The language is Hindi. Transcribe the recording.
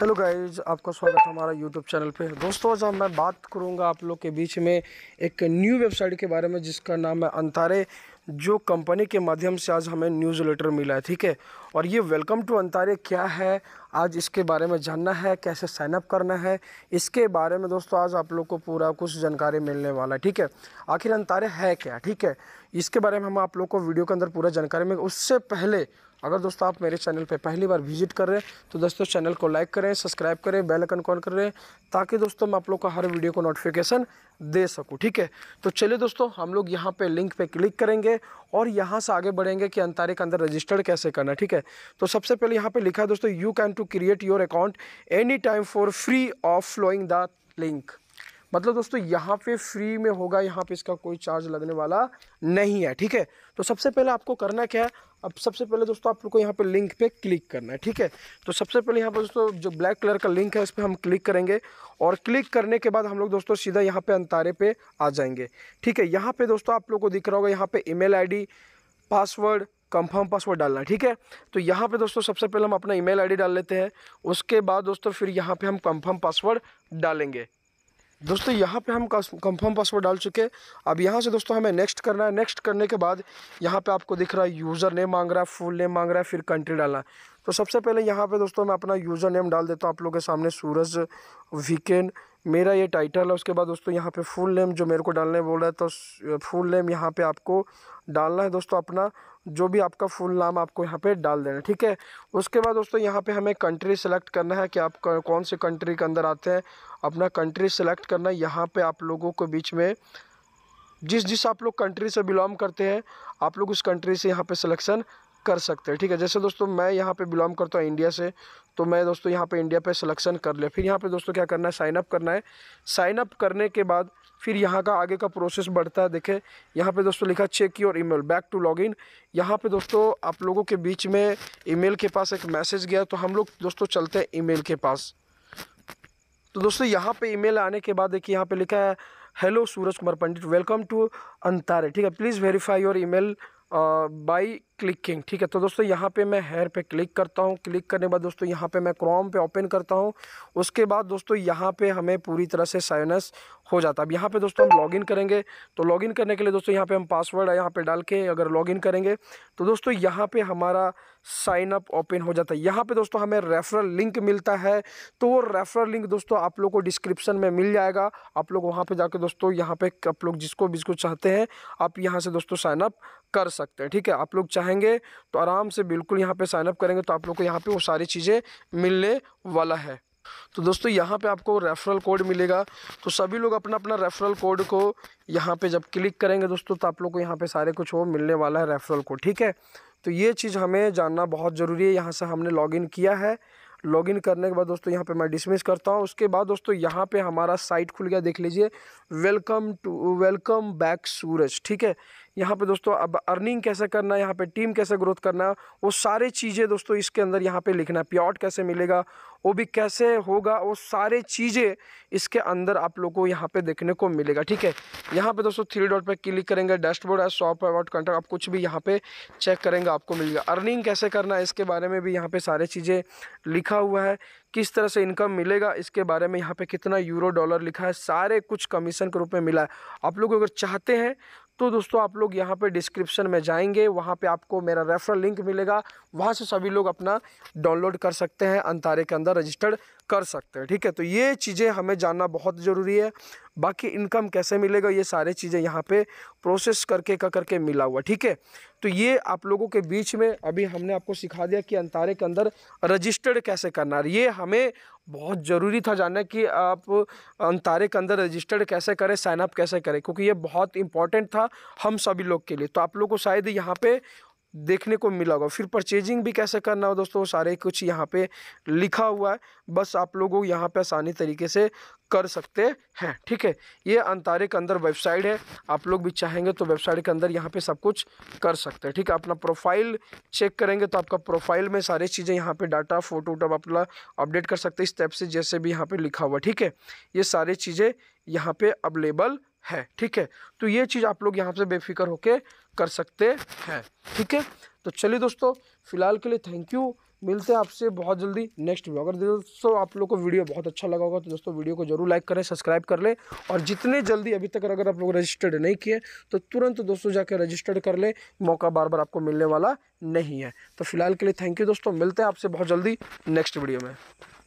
हेलो गाइज आपका स्वागत है हमारा यूट्यूब चैनल पे दोस्तों आज मैं बात करूंगा आप लोग के बीच में एक न्यू वेबसाइट के बारे में जिसका नाम है अंतारे जो कंपनी के माध्यम से आज हमें न्यूज़ लेटर मिला है ठीक है और ये वेलकम टू अंतारे क्या है आज इसके बारे में जानना है कैसे साइनअप करना है इसके बारे में दोस्तों आज आप लोग को पूरा कुछ जानकारी मिलने वाला है ठीक है आखिर अंतारे है क्या ठीक है इसके बारे में हम आप लोग को वीडियो के अंदर पूरा जानकारी मिल उससे पहले अगर दोस्तों आप मेरे चैनल पर पहली बार विजिट कर रहे हैं तो दोस्तों चैनल को लाइक करें सब्सक्राइब करें बेल आइकन कॉल कर रहे हैं ताकि दोस्तों मैं आप लोग का हर वीडियो को नोटिफिकेशन दे सकूँ ठीक है तो चलिए दोस्तों हम लोग यहाँ पर लिंक पर क्लिक करेंगे और यहाँ से आगे बढ़ेंगे कि अंतारे के अंदर रजिस्टर्ड कैसे करना ठीक है तो सबसे पहले यहाँ पर लिखा है दोस्तों you can to create your account any time for free of following the link मतलब दोस्तों यहाँ पे फ्री में होगा यहाँ पे इसका कोई चार्ज लगने वाला नहीं है ठीक है तो सबसे पहले आपको करना क्या है अब सबसे पहले दोस्तों आप लोग को यहाँ पे लिंक पे क्लिक करना है ठीक है तो सबसे पहले यहाँ पर दोस्तों जो ब्लैक कलर का लिंक है उस पर हम क्लिक करेंगे और क्लिक करने के बाद हम लोग दोस्तों सीधा यहाँ पे अंतारे पे आ जाएंगे ठीक है यहाँ पे दोस्तों आप लोग को दिख रहा होगा यहाँ पे email ID password confirm password डालना है ठीक है तो यहाँ पे दोस्तों सबसे पहले हम अपना ईमेल आईडी डाल लेते हैं उसके बाद दोस्तों फिर यहाँ पे हम कंफर्म पासवर्ड डालेंगे दोस्तों यहाँ पे हम कंफर्म पासवर्ड डाल चुके हैं अब यहाँ से दोस्तों हमें नेक्स्ट करना है नेक्स्ट करने के बाद यहाँ पे आपको दिख रहा है यूज़र नेम मांग रहा है फुल नेम मांग रहा है फिर कंट्री डालना है तो सबसे पहले यहाँ पे दोस्तों मैं अपना यूज़र नेम डाल देता हूँ आप लोगों के सामने सूरज वीकेंड मेरा ये टाइटल है उसके बाद दोस्तों यहाँ पे फुल नेम जो मेरे को डालने बोल रहा है तो फुल नेम यहाँ पे आपको डालना है दोस्तों अपना जो भी आपका फुल नाम आपको यहाँ पे डाल देना है ठीक है उसके बाद दोस्तों यहाँ पे हमें कंट्री सेलेक्ट करना है कि आप कौन से कंट्री के अंदर आते हैं अपना कंट्री सेलेक्ट करना है यहाँ पर आप लोगों को बीच में जिस जिस आप लोग कंट्री से बिलोंग करते हैं आप लोग उस कंट्री से यहाँ पर सलेक्शन कर सकते हैं ठीक है जैसे दोस्तों मैं यहाँ पे बिलोंग करता हूँ इंडिया से तो मैं दोस्तों यहाँ पे इंडिया पे सिलेक्शन कर लिया फिर यहाँ पे दोस्तों क्या करना है साइनअप करना है साइनअप करने के बाद फिर यहाँ का आगे का प्रोसेस बढ़ता है देखें यहाँ पे दोस्तों लिखा check your email back to login यहाँ पे दोस्तों आप लोगों के बीच में ईमेल के पास एक मैसेज गया तो हम लोग दोस्तों चलते हैं ईमेल के पास तो दोस्तों यहाँ पे ईमेल आने के बाद देखिए यहाँ पे लिखा है hello Suraj Kumar Pandit welcome to अंतारे ठीक है please verify your email by clicking ठीक है तो दोस्तों यहाँ पे मैं हेयर पे क्लिक करता हूँ क्लिक करने के बाद दोस्तों यहाँ पे मैं क्रोम पे ओपन करता हूँ उसके बाद दोस्तों यहाँ पे हमें पूरी तरह से साइनस हो जाता है अब यहाँ पे दोस्तों हम लॉगिन करेंगे तो लॉगिन करने के लिए दोस्तों यहाँ पे हम पासवर्ड यहाँ पे डाल के अगर लॉगिन करेंगे तो दोस्तों यहाँ पे हमारा साइन अप ओपन हो जाता है यहाँ पे दोस्तों हमें रेफरल लिंक मिलता है तो वो रेफरल लिंक दोस्तों आप लोग को डिस्क्रिप्शन में मिल जाएगा आप लोग वहाँ पर जाकर दोस्तों यहाँ पे आप लोग जिसको भी जिसको चाहते हैं आप यहाँ से दोस्तों साइनअप कर सकते हैं ठीक है आप लोग चाहेंगे तो आराम से बिल्कुल यहाँ पे साइनअप करेंगे तो आप लोग को यहाँ पे वो सारी चीज़ें मिलने वाला है तो दोस्तों यहाँ पे आपको रेफरल कोड मिलेगा तो सभी लोग अपना अपना रेफरल कोड को यहाँ पे जब क्लिक करेंगे दोस्तों तो आप लोग को यहाँ पे सारे कुछ वो मिलने वाला है रेफरल कोड ठीक है तो ये चीज़ हमें जानना बहुत ज़रूरी है यहाँ से हमने लॉगिन किया है लॉगिन करने के बाद दोस्तों यहाँ पे मैं डिसमिस करता हूँ उसके बाद दोस्तों यहाँ पे हमारा साइट खुल गया देख लीजिए welcome to welcome back Suraj ठीक है यहाँ पे दोस्तों अब अर्निंग कैसे करना है यहाँ पे टीम कैसे ग्रोथ करना है वो सारे चीज़ें दोस्तों इसके अंदर यहाँ पे लिखना है प्योट कैसे मिलेगा वो भी कैसे होगा वो सारे चीज़ें इसके अंदर आप लोग को यहाँ पे देखने को मिलेगा ठीक है यहाँ पे दोस्तों थ्री डॉट पे क्लिक करेंगे डैशबोर्ड है शॉप है वॉट कॉन्टैक्ट आप कुछ भी यहाँ पे चेक करेंगे आपको मिलेगा अर्निंग कैसे करना है इसके बारे में भी यहाँ पे सारे चीज़ें लिखा हुआ है किस तरह से इनकम मिलेगा इसके बारे में यहाँ पे कितना यूरो डॉलर लिखा है सारे कुछ कमीशन के रूप में मिला है आप लोग अगर चाहते हैं तो दोस्तों आप लोग यहाँ पे डिस्क्रिप्शन में जाएंगे वहाँ पे आपको मेरा रेफरल लिंक मिलेगा वहाँ से सभी लोग अपना डाउनलोड कर सकते हैं अंतारे के अंदर रजिस्टर्ड कर सकते हैं ठीक है तो ये चीज़ें हमें जानना बहुत ज़रूरी है बाकी इनकम कैसे मिलेगा ये सारे चीज़ें यहाँ पे प्रोसेस करके का करके मिला हुआ ठीक है तो ये आप लोगों के बीच में अभी हमने आपको सिखा दिया कि अंतारे के अंदर रजिस्टर्ड कैसे करना है ये हमें बहुत ज़रूरी था जानना कि आप अंतारे के अंदर रजिस्टर्ड कैसे करें साइनअप कैसे करें क्योंकि ये बहुत इंपॉर्टेंट था हम सभी लोग के लिए तो आप लोग को शायद यहाँ पर देखने को मिला होगा फिर परचेजिंग भी कैसे करना हो दोस्तों सारे कुछ यहाँ पे लिखा हुआ है बस आप लोगों यहाँ पे आसानी तरीके से कर सकते हैं ठीक है ये अंतारे के अंदर वेबसाइट है आप लोग भी चाहेंगे तो वेबसाइट के अंदर यहाँ पे सब कुछ कर सकते हैं ठीक है अपना प्रोफाइल चेक करेंगे तो आपका प्रोफाइल में सारी चीज़ें यहाँ पर डाटा फ़ोटो वोटो अपना अपडेट कर सकते हैं इस टेप से जैसे भी यहाँ पर लिखा हुआ ठीक है ये सारी चीज़ें यहाँ पर अवेलेबल है ठीक है तो ये चीज़ आप लोग यहाँ से बेफिक्र होके कर सकते हैं ठीक है तो चलिए दोस्तों फिलहाल के लिए थैंक यू मिलते हैं आपसे बहुत जल्दी नेक्स्ट ब्लॉग अगर दोस्तों आप लोग को वीडियो बहुत अच्छा लगा होगा तो दोस्तों वीडियो को जरूर लाइक करें सब्सक्राइब कर लें और जितने जल्दी अभी तक अगर आप लोग रजिस्टर्ड नहीं किए तो तुरंत दोस्तों जाकर रजिस्टर्ड कर लें मौका बार बार आपको मिलने वाला नहीं है तो फिलहाल के लिए थैंक यू दोस्तों मिलते हैं आपसे बहुत जल्दी नेक्स्ट वीडियो में